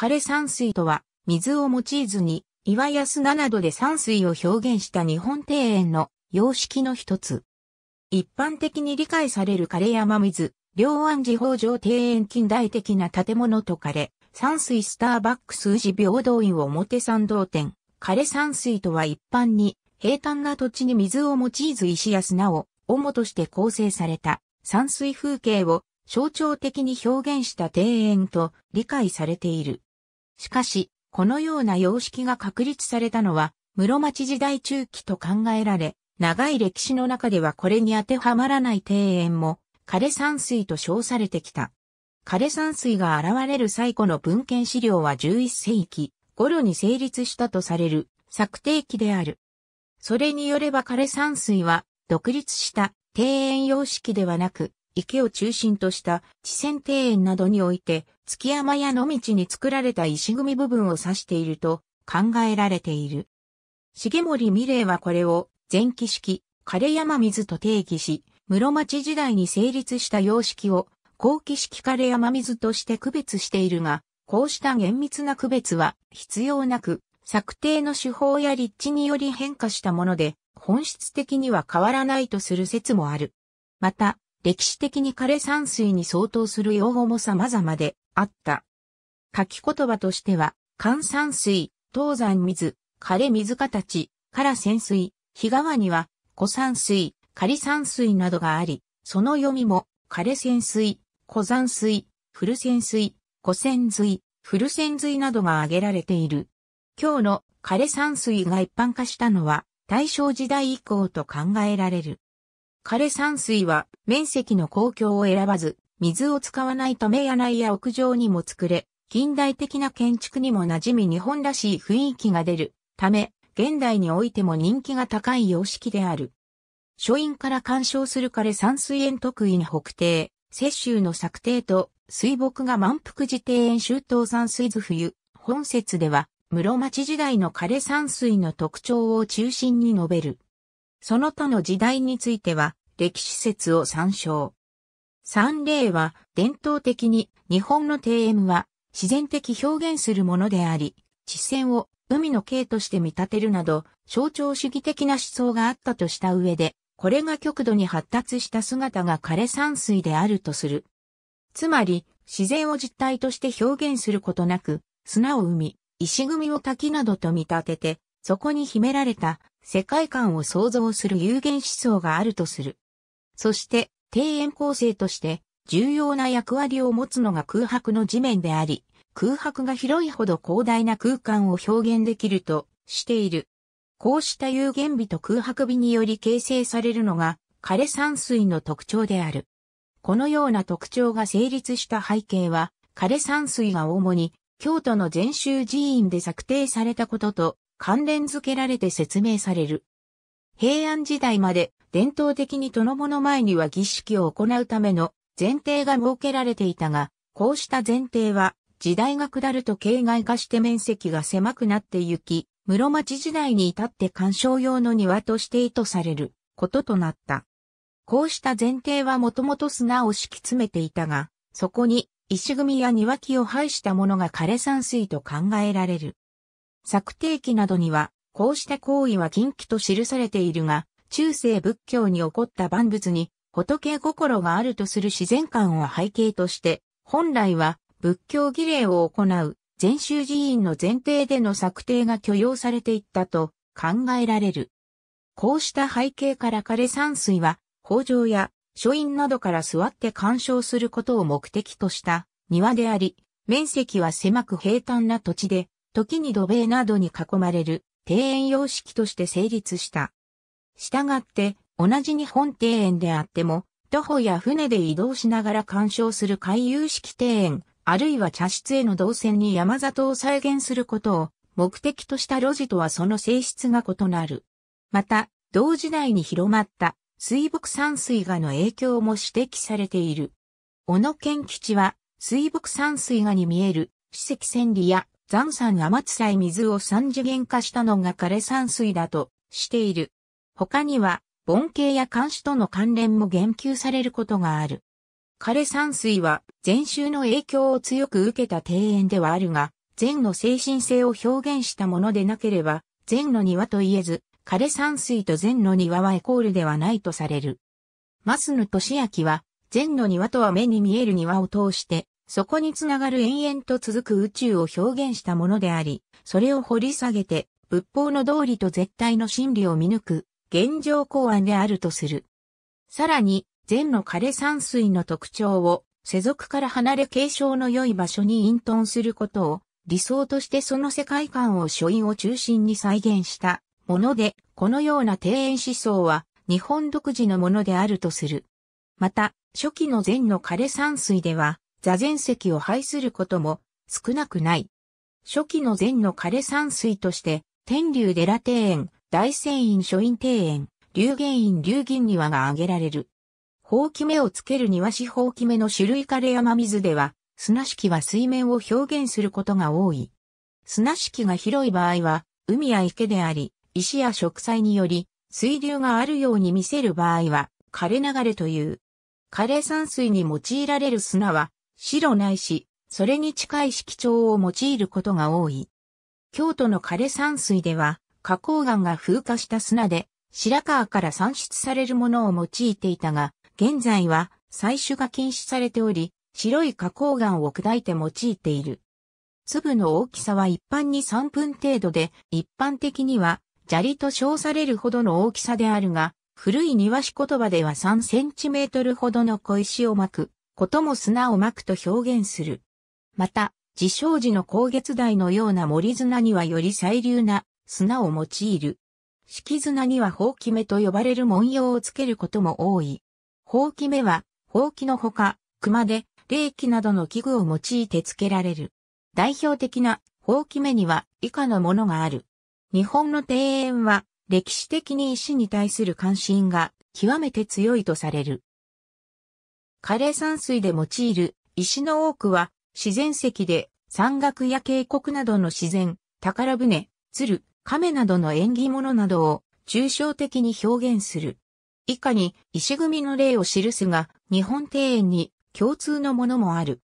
枯山水とは、水を用いずに、岩や砂などで山水を表現した日本庭園の様式の一つ。一般的に理解される枯山水、両安寺北条庭園近代的な建物と枯山水スターバック数字平等院表参道店。枯山水とは一般に、平坦な土地に水を用いず石や砂を、主として構成された山水風景を象徴的に表現した庭園と理解されている。しかし、このような様式が確立されたのは、室町時代中期と考えられ、長い歴史の中ではこれに当てはまらない庭園も、枯山水と称されてきた。枯山水が現れる最古の文献資料は11世紀頃に成立したとされる策定期である。それによれば枯山水は独立した庭園様式ではなく、池を中心とした地線庭園などにおいて月山や野道に作られた石組部分を指していると考えられている。重森美玲はこれを前期式、枯山水と定義し、室町時代に成立した様式を後期式枯山水として区別しているが、こうした厳密な区別は必要なく、策定の手法や立地により変化したもので、本質的には変わらないとする説もある。また、歴史的に枯山水に相当する用語も様々であった。書き言葉としては、寒山水、東山水、枯れ水形、から潜水、日川には、古山水、仮山水などがあり、その読みも、枯れ潜水、古山水、古泉水、古泉水、古泉水などが挙げられている。今日の枯山水が一般化したのは、大正時代以降と考えられる。枯山水は面積の公共を選ばず、水を使わないため内や屋上にも作れ、近代的な建築にも馴染み日本らしい雰囲気が出るため、現代においても人気が高い様式である。書院から干渉する枯山水園特異に北庭、雪舟の作定と水墨が満腹寺庭園周東山水図冬、本節では、室町時代の枯山水の特徴を中心に述べる。その他の時代については歴史説を参照。三例は伝統的に日本の庭園は自然的表現するものであり、地線を海の形として見立てるなど象徴主義的な思想があったとした上で、これが極度に発達した姿が枯山水であるとする。つまり、自然を実体として表現することなく、砂を生み、石組みを滝などと見立てて、そこに秘められた世界観を創造する有限思想があるとする。そして、庭園構成として、重要な役割を持つのが空白の地面であり、空白が広いほど広大な空間を表現できるとしている。こうした有限美と空白美により形成されるのが枯山水の特徴である。このような特徴が成立した背景は、枯山水が主に京都の禅宗寺院で策定されたことと関連付けられて説明される。平安時代まで伝統的に殿物前には儀式を行うための前提が設けられていたが、こうした前提は時代が下ると形骸化して面積が狭くなってゆき、室町時代に至って干賞用の庭として意図されることとなった。こうした前提はもともと砂を敷き詰めていたが、そこに石組みや庭木を排したものが枯山水と考えられる。策定記などには、こうした行為は禁忌と記されているが、中世仏教に起こった万物に仏心があるとする自然観を背景として、本来は仏教儀礼を行う禅宗寺院の前提での策定が許容されていったと考えられる。こうした背景から枯山水は、法上や書院などから座って鑑賞することを目的とした庭であり、面積は狭く平坦な土地で、時に土塀などに囲まれる庭園様式として成立した。したがって、同じ日本庭園であっても、徒歩や船で移動しながら鑑賞する回遊式庭園、あるいは茶室への動線に山里を再現することを目的とした路地とはその性質が異なる。また、同時代に広まった水木山水画の影響も指摘されている。小野賢吉は水木山水画に見える史跡千里や残山天津祭水を三次元化したのが枯山水だとしている。他には、盆景や監視との関連も言及されることがある。枯山水は、禅宗の影響を強く受けた庭園ではあるが、禅の精神性を表現したものでなければ、禅の庭と言えず、枯山水と禅の庭はイコールではないとされる。マスヌ・トシアキは、禅の庭とは目に見える庭を通して、そこにつながる延々と続く宇宙を表現したものであり、それを掘り下げて、仏法の道理と絶対の真理を見抜く、現状公案であるとする。さらに、禅の枯山水の特徴を、世俗から離れ継承の良い場所に隠遁することを、理想としてその世界観を書院を中心に再現したもので、このような庭園思想は、日本独自のものであるとする。また、初期の禅の枯山水では、座禅石を廃することも少なくない。初期の禅の枯山水として、天竜寺庭園、大仙院書院庭園、龍源院龍銀庭が挙げられる。ほうき目をつける庭師ほうき目の種類枯山水では、砂敷は水面を表現することが多い。砂敷が広い場合は、海や池であり、石や植栽により、水流があるように見せる場合は、枯れ流れという。枯れ山水に用いられる砂は、白ないし、それに近い色調を用いることが多い。京都の枯山水では、花崗岩が風化した砂で、白川から産出されるものを用いていたが、現在は採取が禁止されており、白い花崗岩を砕いて用いている。粒の大きさは一般に3分程度で、一般的には砂利と称されるほどの大きさであるが、古い庭師言葉では3センチメートルほどの小石を巻くことも砂をまくと表現する。また、自称時の高月台のような森砂にはより細流な砂を用いる。敷砂にはほうき目と呼ばれる文様をつけることも多い。ほうき目は、ほうきのほか、熊で、霊気などの器具を用いてつけられる。代表的なほうき目には以下のものがある。日本の庭園は歴史的に石に対する関心が極めて強いとされる。枯れ山水で用いる石の多くは自然石で山岳や渓谷などの自然、宝船、鶴、亀などの縁起物などを抽象的に表現する。以下に石組の例を記すが、日本庭園に共通のものもある。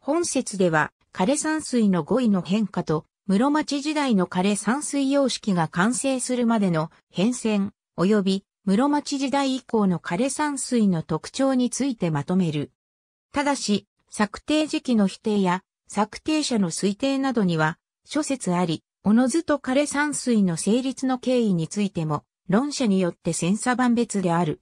本節では枯山水の語彙の変化と室町時代の枯山水様式が完成するまでの変遷及び室町時代以降の枯山水の特徴についてまとめる。ただし、策定時期の否定や、策定者の推定などには、諸説あり、おのずと枯山水の成立の経緯についても、論者によって千差万別である。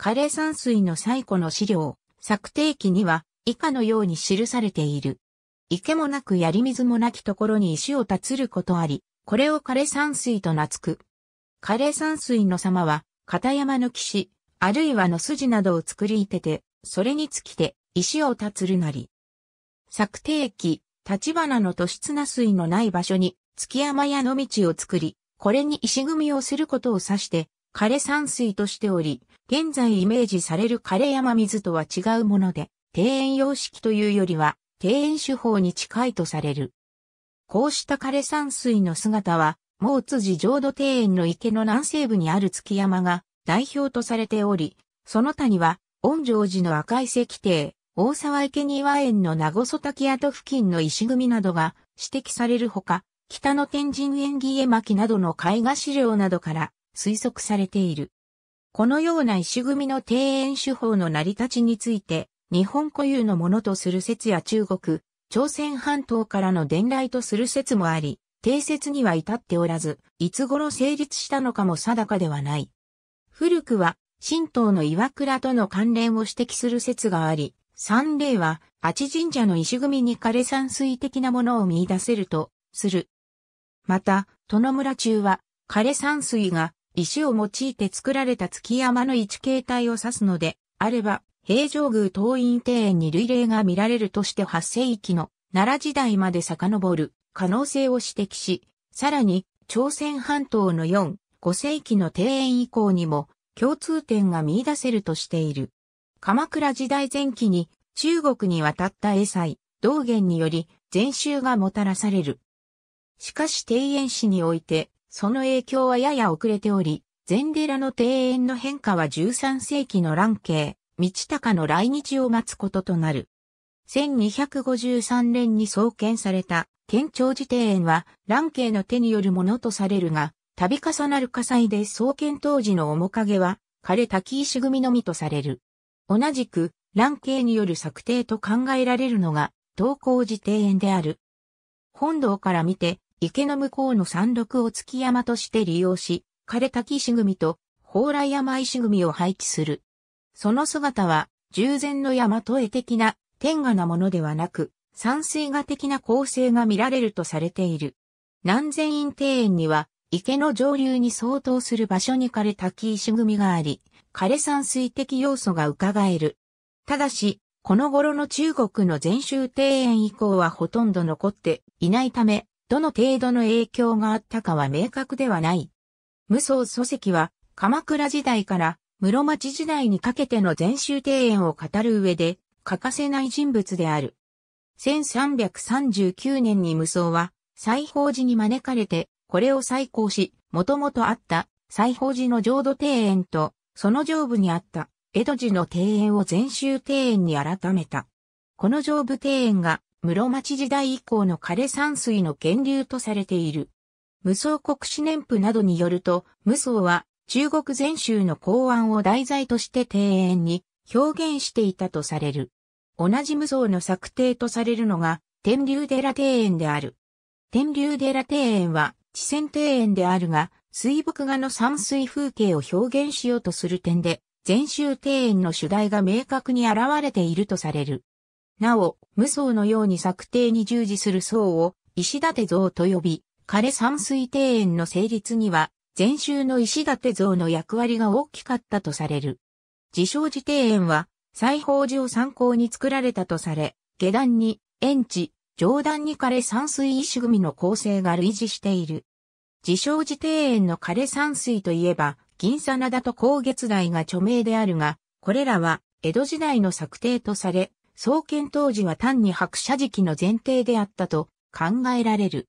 枯山水の最古の資料、策定記には、以下のように記されている。池もなく槍水もなきところに石を立つることあり、これを枯山水と名付く。枯山水の様は、片山の岸、あるいはの筋などを作りいてて、それにつきて、石を立つるなり。作定期、立花の都市な水のない場所に、月山や野道を作り、これに石組みをすることを指して、枯山水としており、現在イメージされる枯山水とは違うもので、庭園様式というよりは、庭園手法に近いとされる。こうした枯山水の姿は、毛辻浄土庭園の池の南西部にある月山が代表とされており、その他には、御城寺の赤い石庭、大沢池庭園の名護滝跡付近の石組みなどが指摘されるほか、北の天神園木絵巻などの絵画資料などから推測されている。このような石組みの庭園手法の成り立ちについて、日本固有のものとする説や中国、朝鮮半島からの伝来とする説もあり、定説には至っておらず、いつ頃成立したのかも定かではない。古くは、神道の岩倉との関連を指摘する説があり、三例は、八神社の石組に枯山水的なものを見出せると、する。また、殿村中は、枯山水が、石を用いて作られた月山の一形態を指すので、あれば、平城宮東院庭園に類例が見られるとして8世紀の奈良時代まで遡る。可能性を指摘し、さらに朝鮮半島の4、5世紀の庭園以降にも共通点が見出せるとしている。鎌倉時代前期に中国に渡った絵祭、道元により禅宗がもたらされる。しかし庭園史において、その影響はやや遅れており、禅寺の庭園の変化は13世紀の乱慶、道隆の来日を待つこととなる。1253年に創建された県庁寺庭園は、蘭慶の手によるものとされるが、度重なる火災で創建当時の面影は、枯れ滝石組のみとされる。同じく、蘭慶による策定と考えられるのが、東光寺庭園である。本堂から見て、池の向こうの山麓を月山として利用し、枯れ滝石組と蓬莱山石組を配置する。その姿は、従前の山と絵的な天下なものではなく、山水画的な構成が見られるとされている。南禅院庭園には、池の上流に相当する場所に枯れ滝石組があり、枯れ山水的要素が伺える。ただし、この頃の中国の禅宗庭園以降はほとんど残っていないため、どの程度の影響があったかは明確ではない。無双礎石は、鎌倉時代から室町時代にかけての禅宗庭園を語る上で欠かせない人物である。1339年に無双は、西宝寺に招かれて、これを再興し、もともとあった西宝寺の浄土庭園と、その上部にあった江戸寺の庭園を禅宗庭園に改めた。この上部庭園が室町時代以降の枯山水の源流とされている。無双国史年譜などによると、無双は中国禅宗の公安を題材として庭園に表現していたとされる。同じ無双の策定とされるのが、天竜寺庭園である。天竜寺庭園は、地仙庭園であるが、水墨画の山水風景を表現しようとする点で、禅宗庭園の主題が明確に現れているとされる。なお、無双のように策定に従事する僧を、石立像と呼び、枯山水庭園の成立には、禅宗の石立像の役割が大きかったとされる。自称寺庭園は、裁縫寺を参考に作られたとされ、下段に、円地、上段に枯山水石組の構成が類似している。自称寺庭園の枯山水といえば、銀砂灘と高月台が著名であるが、これらは江戸時代の策定とされ、創建当時は単に白車期の前提であったと考えられる。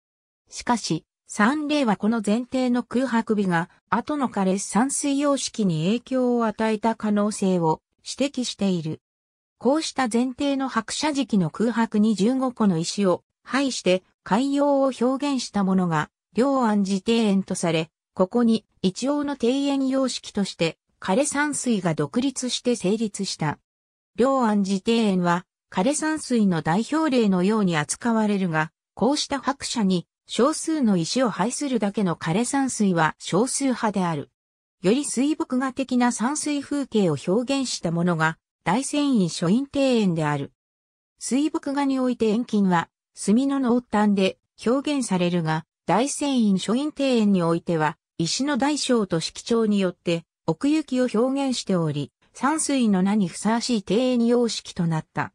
しかし、三例はこの前提の空白日が後の枯山水様式に影響を与えた可能性を指摘している。こうした前提の白写時期の空白に15個の石を配して海洋を表現したものが、両安寺庭園とされ、ここに一応の庭園様式として、枯山水が独立して成立した。両安寺庭園は、枯山水の代表例のように扱われるが、こうした白写に少数の石を配するだけの枯山水は少数派である。より水墨画的な山水風景を表現したものが、大仙院書院庭園である。水墨画において遠近は、墨の濃淡で表現されるが、大仙院書院庭園においては、石の大小と色調によって、奥行きを表現しており、山水の名にふさわしい庭園様式となった。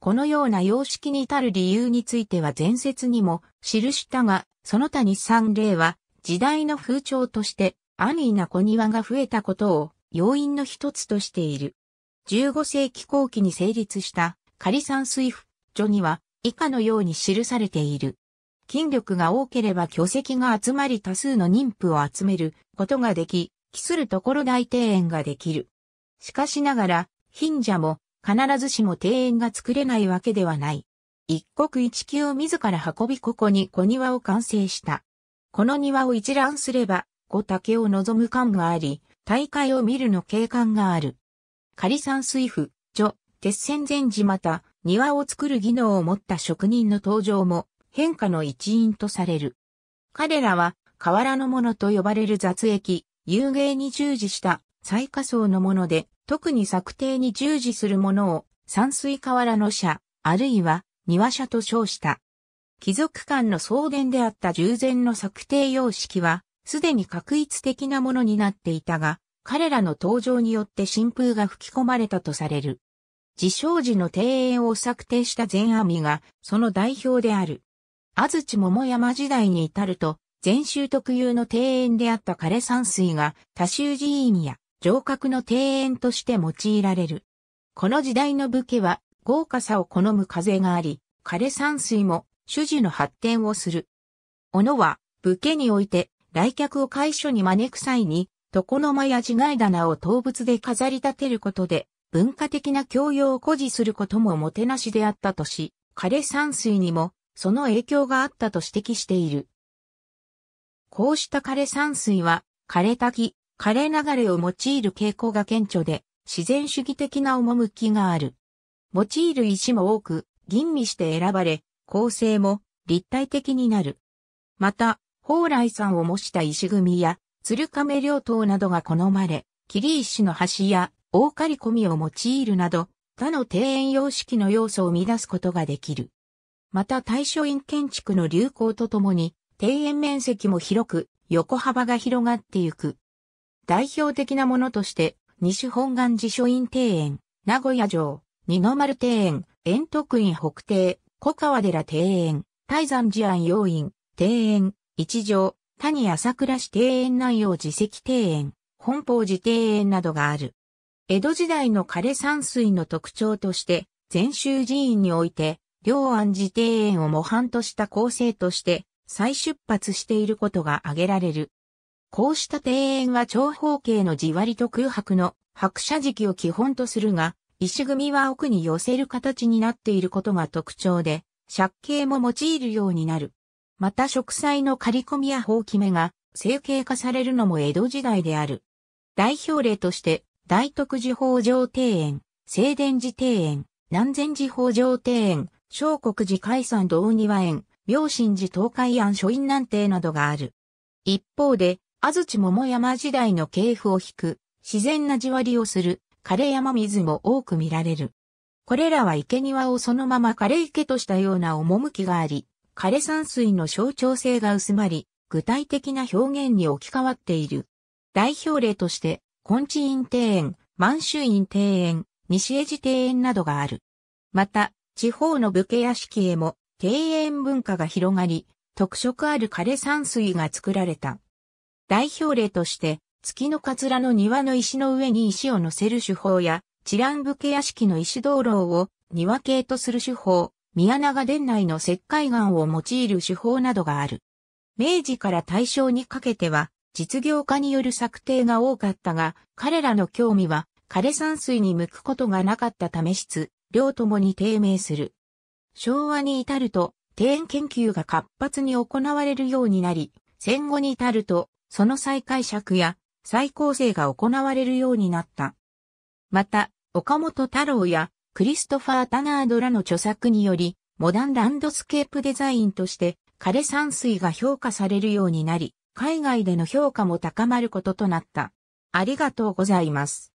このような様式に至る理由については前説にも記したが、その他に三例は時代の風潮として安易な小庭が増えたことを要因の一つとしている。15世紀後期に成立したカリサンスイフ所には以下のように記されている。筋力が多ければ巨石が集まり多数の妊婦を集めることができ、帰するところ大庭園ができる。しかしながら、貧者も必ずしも庭園が作れないわけではない。一国一球を自ら運びここに小庭を完成した。この庭を一覧すれば、五竹を望む感があり、大会を見るの景観がある。仮山水府、女、鉄線禅寺また、庭を作る技能を持った職人の登場も変化の一因とされる。彼らは河原のものと呼ばれる雑液、遊芸に従事した最下層のもので、特に策定に従事するものを山水河原の社、あるいは庭社と称した。貴族間の草原であった従前の策定様式は、すでに確一的なものになっていたが、彼らの登場によって新風が吹き込まれたとされる。自称時の庭園を策定した全阿弥が、その代表である。安土桃山時代に至ると、禅宗特有の庭園であった枯山水が、多州寺院や城郭の庭園として用いられる。この時代の武家は、豪華さを好む風があり、枯山水も、主樹の発展をする。斧は、武家において、来客を会所に招く際に、床の間や自害棚を動物で飾り立てることで、文化的な教養を誇示することももてなしであったとし、枯山水にもその影響があったと指摘している。こうした枯山水は、枯れ滝、枯れ流れを用いる傾向が顕著で、自然主義的な趣がある。用いる石も多く、吟味して選ばれ、構成も立体的になる。また、蓬莱山を模した石組みや、鶴亀両島などが好まれ、霧石の橋や大刈込みを用いるなど、他の庭園様式の要素を生み出すことができる。また大書院建築の流行とともに、庭園面積も広く、横幅が広がってゆく。代表的なものとして、西本願寺書院庭園、名古屋城、二の丸庭園、円徳院北庭、小川寺庭園、大山寺安要院、庭園、一条、谷朝倉市庭園内容寺石庭園、本法寺庭園などがある。江戸時代の枯山水の特徴として、禅宗寺院において、両安寺庭園を模範とした構成として、再出発していることが挙げられる。こうした庭園は長方形の地割と空白の白車敷を基本とするが、石組みは奥に寄せる形になっていることが特徴で、借景も用いるようになる。また植栽の刈り込みや放棄目が成形化されるのも江戸時代である。代表例として、大徳寺法上庭園、聖殿寺庭園、南禅寺法上庭園、小国寺海山道庭園、明神寺東海庵書院南庭などがある。一方で、安土桃山時代の系譜を引く、自然な地割りをする、枯山水も多く見られる。これらは池庭をそのまま枯池としたような趣があり、枯山水の象徴性が薄まり、具体的な表現に置き換わっている。代表例として、根治院庭園、満州院庭園、西江寺庭園などがある。また、地方の武家屋敷へも庭園文化が広がり、特色ある枯山水が作られた。代表例として、月の桂の庭の石の上に石を乗せる手法や、知覧武家屋敷の石灯籠を庭系とする手法、宮永伝内の石灰岩を用いる手法などがある。明治から大正にかけては、実業家による策定が多かったが、彼らの興味は枯山水に向くことがなかったため質、量ともに低迷する。昭和に至ると、庭園研究が活発に行われるようになり、戦後に至ると、その再解釈や再構成が行われるようになった。また、岡本太郎やクリストファー・タナードらの著作により、モダンランドスケープデザインとして、枯山水が評価されるようになり、海外での評価も高まることとなった。ありがとうございます。